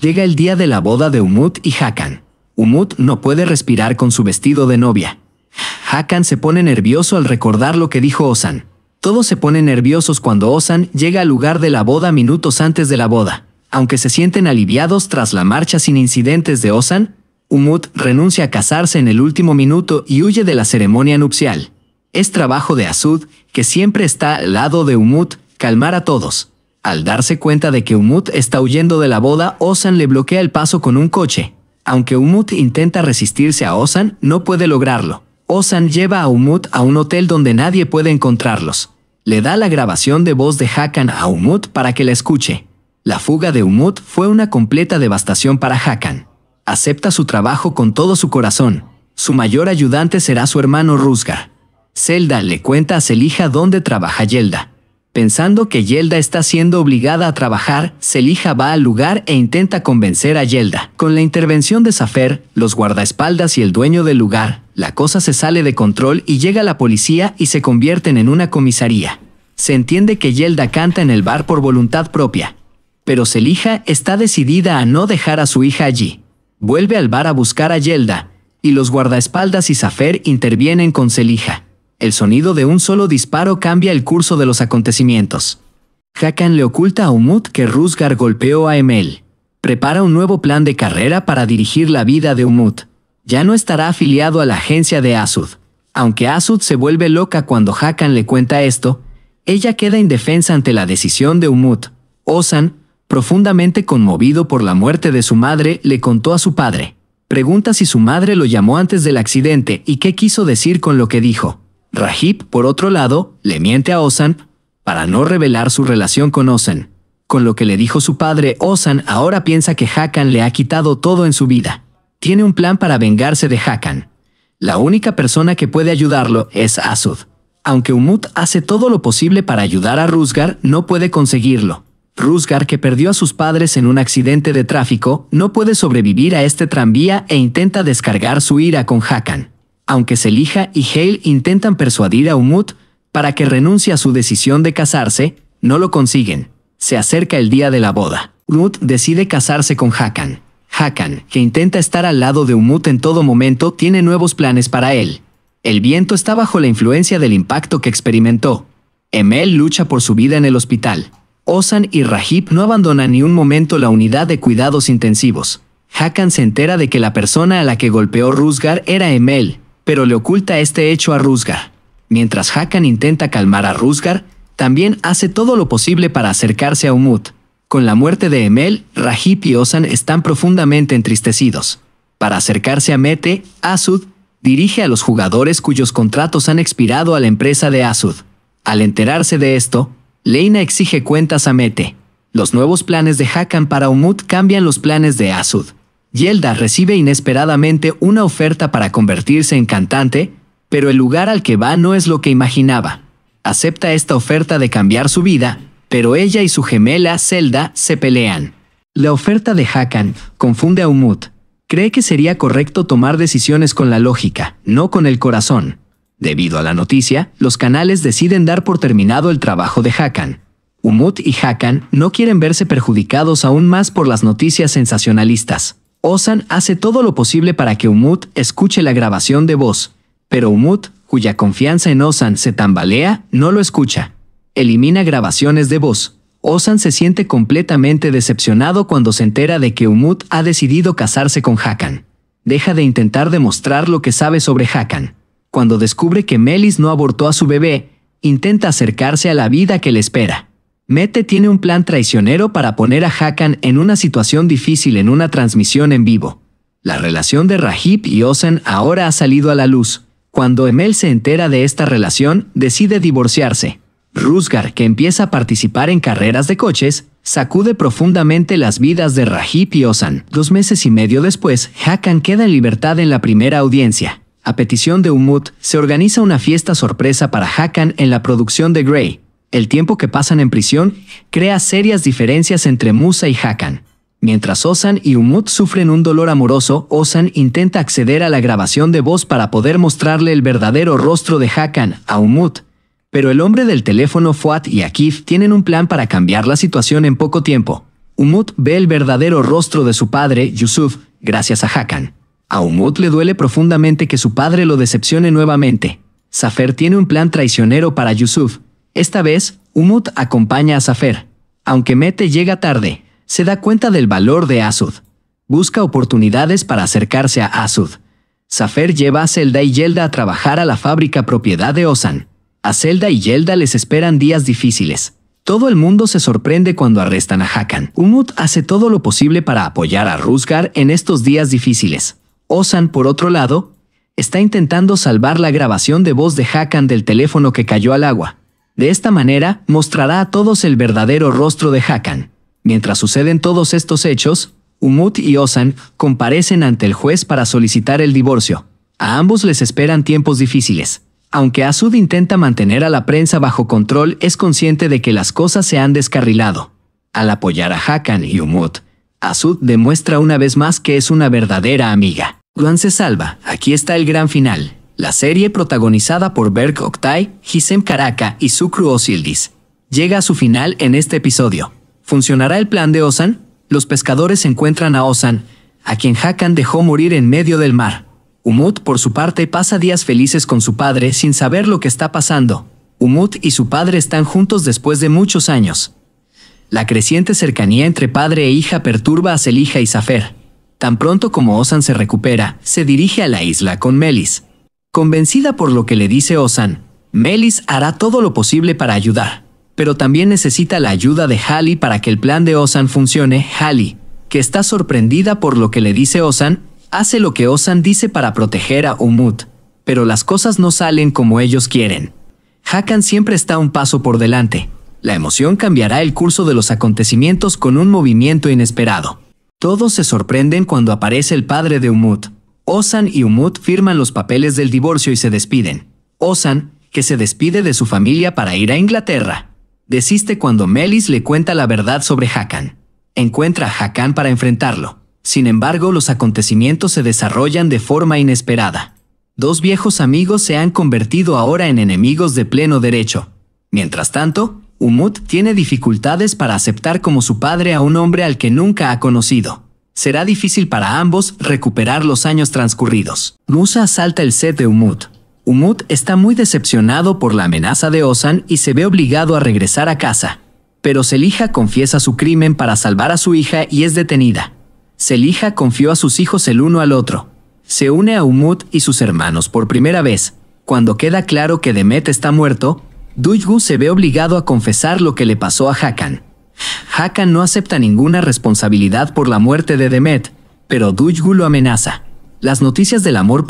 Llega el día de la boda de Umut y Hakan. Umut no puede respirar con su vestido de novia. Hakan se pone nervioso al recordar lo que dijo Osan. Todos se ponen nerviosos cuando Osan llega al lugar de la boda minutos antes de la boda. Aunque se sienten aliviados tras la marcha sin incidentes de Osan, Umut renuncia a casarse en el último minuto y huye de la ceremonia nupcial. Es trabajo de Azud, que siempre está al lado de Umut, calmar a todos. Al darse cuenta de que Umut está huyendo de la boda, Osan le bloquea el paso con un coche. Aunque Umut intenta resistirse a Osan, no puede lograrlo. Osan lleva a Umut a un hotel donde nadie puede encontrarlos. Le da la grabación de voz de Hakan a Umut para que la escuche. La fuga de Umut fue una completa devastación para Hakan. Acepta su trabajo con todo su corazón. Su mayor ayudante será su hermano Ruzgar. Zelda le cuenta a Selija dónde trabaja Yelda. Pensando que Yelda está siendo obligada a trabajar, Selija va al lugar e intenta convencer a Yelda. Con la intervención de Safer, los guardaespaldas y el dueño del lugar, la cosa se sale de control y llega la policía y se convierten en una comisaría. Se entiende que Yelda canta en el bar por voluntad propia, pero Selija está decidida a no dejar a su hija allí. Vuelve al bar a buscar a Yelda, y los guardaespaldas y Safer intervienen con Selija el sonido de un solo disparo cambia el curso de los acontecimientos. Hakan le oculta a Umut que Rusgar golpeó a Emel. Prepara un nuevo plan de carrera para dirigir la vida de Umut. Ya no estará afiliado a la agencia de Asud. Aunque Asud se vuelve loca cuando Hakan le cuenta esto, ella queda indefensa ante la decisión de Umut. Osan, profundamente conmovido por la muerte de su madre, le contó a su padre. Pregunta si su madre lo llamó antes del accidente y qué quiso decir con lo que dijo. Rahib, por otro lado, le miente a Osan para no revelar su relación con Osan. Con lo que le dijo su padre, Osan ahora piensa que Hakan le ha quitado todo en su vida. Tiene un plan para vengarse de Hakan. La única persona que puede ayudarlo es Asud. Aunque Umut hace todo lo posible para ayudar a Rusgar, no puede conseguirlo. Rusgar, que perdió a sus padres en un accidente de tráfico, no puede sobrevivir a este tranvía e intenta descargar su ira con Hakan aunque Selija y Hale intentan persuadir a Umut para que renuncie a su decisión de casarse, no lo consiguen. Se acerca el día de la boda. Umut decide casarse con Hakan. Hakan, que intenta estar al lado de Umut en todo momento, tiene nuevos planes para él. El viento está bajo la influencia del impacto que experimentó. Emel lucha por su vida en el hospital. Osan y Rajib no abandonan ni un momento la unidad de cuidados intensivos. Hakan se entera de que la persona a la que golpeó Rusgar era Emel, pero le oculta este hecho a Rusgar. Mientras Hakan intenta calmar a Rusgar, también hace todo lo posible para acercarse a Umut. Con la muerte de Emel, Rahib y Osan están profundamente entristecidos. Para acercarse a Mete, Asud dirige a los jugadores cuyos contratos han expirado a la empresa de Asud. Al enterarse de esto, Leina exige cuentas a Mete. Los nuevos planes de Hakan para Umut cambian los planes de Asud. Yelda recibe inesperadamente una oferta para convertirse en cantante, pero el lugar al que va no es lo que imaginaba. Acepta esta oferta de cambiar su vida, pero ella y su gemela Zelda se pelean. La oferta de Hakan confunde a Umut. Cree que sería correcto tomar decisiones con la lógica, no con el corazón. Debido a la noticia, los canales deciden dar por terminado el trabajo de Hakan. Umut y Hakan no quieren verse perjudicados aún más por las noticias sensacionalistas. Osan hace todo lo posible para que Umut escuche la grabación de voz, pero Umut, cuya confianza en Osan se tambalea, no lo escucha. Elimina grabaciones de voz. Osan se siente completamente decepcionado cuando se entera de que Umut ha decidido casarse con Hakan. Deja de intentar demostrar lo que sabe sobre Hakan. Cuando descubre que Melis no abortó a su bebé, intenta acercarse a la vida que le espera. Mete tiene un plan traicionero para poner a Hakan en una situación difícil en una transmisión en vivo. La relación de Rajib y Ozan ahora ha salido a la luz. Cuando Emel se entera de esta relación, decide divorciarse. Rusgar, que empieza a participar en carreras de coches, sacude profundamente las vidas de Rajib y Osan. Dos meses y medio después, Hakan queda en libertad en la primera audiencia. A petición de Umut, se organiza una fiesta sorpresa para Hakan en la producción de Grey. El tiempo que pasan en prisión crea serias diferencias entre Musa y Hakan. Mientras Osan y Umut sufren un dolor amoroso, Osan intenta acceder a la grabación de voz para poder mostrarle el verdadero rostro de Hakan a Umut. Pero el hombre del teléfono Fuat y Akif tienen un plan para cambiar la situación en poco tiempo. Umut ve el verdadero rostro de su padre, Yusuf, gracias a Hakan. A Umut le duele profundamente que su padre lo decepcione nuevamente. Safer tiene un plan traicionero para Yusuf, esta vez, Umut acompaña a Safer. Aunque Mete llega tarde, se da cuenta del valor de Asud. Busca oportunidades para acercarse a Asud. Safer lleva a Zelda y Yelda a trabajar a la fábrica propiedad de Osan. A Zelda y Yelda les esperan días difíciles. Todo el mundo se sorprende cuando arrestan a Hakan. Umut hace todo lo posible para apoyar a Rusgar en estos días difíciles. Osan, por otro lado, está intentando salvar la grabación de voz de Hakan del teléfono que cayó al agua. De esta manera, mostrará a todos el verdadero rostro de Hakan. Mientras suceden todos estos hechos, Umut y Osan comparecen ante el juez para solicitar el divorcio. A ambos les esperan tiempos difíciles. Aunque Azud intenta mantener a la prensa bajo control, es consciente de que las cosas se han descarrilado. Al apoyar a Hakan y Umut, Azud demuestra una vez más que es una verdadera amiga. Juan se salva, aquí está el gran final. La serie protagonizada por Berk Oktay, Gisem Karaka y Sukru Osildis llega a su final en este episodio. ¿Funcionará el plan de Osan? Los pescadores encuentran a Osan, a quien Hakan dejó morir en medio del mar. Umut, por su parte, pasa días felices con su padre sin saber lo que está pasando. Umut y su padre están juntos después de muchos años. La creciente cercanía entre padre e hija perturba a Selija y Safer. Tan pronto como Osan se recupera, se dirige a la isla con Melis. Convencida por lo que le dice Ozan, Melis hará todo lo posible para ayudar, pero también necesita la ayuda de Halley para que el plan de Ozan funcione. Halley, que está sorprendida por lo que le dice Ozan, hace lo que Ozan dice para proteger a Umut, pero las cosas no salen como ellos quieren. Hakan siempre está un paso por delante. La emoción cambiará el curso de los acontecimientos con un movimiento inesperado. Todos se sorprenden cuando aparece el padre de Umut, Osan y Umut firman los papeles del divorcio y se despiden. Osan, que se despide de su familia para ir a Inglaterra, desiste cuando Melis le cuenta la verdad sobre Hakan. Encuentra a Hakan para enfrentarlo. Sin embargo, los acontecimientos se desarrollan de forma inesperada. Dos viejos amigos se han convertido ahora en enemigos de pleno derecho. Mientras tanto, Umut tiene dificultades para aceptar como su padre a un hombre al que nunca ha conocido será difícil para ambos recuperar los años transcurridos. Musa asalta el set de Umut. Umut está muy decepcionado por la amenaza de Osan y se ve obligado a regresar a casa. Pero Selija confiesa su crimen para salvar a su hija y es detenida. Selija confió a sus hijos el uno al otro. Se une a Umut y sus hermanos por primera vez. Cuando queda claro que Demet está muerto, Duygu se ve obligado a confesar lo que le pasó a Hakan. Hakan no acepta ninguna responsabilidad por la muerte de Demet, pero Dujgu lo amenaza. Las noticias del amor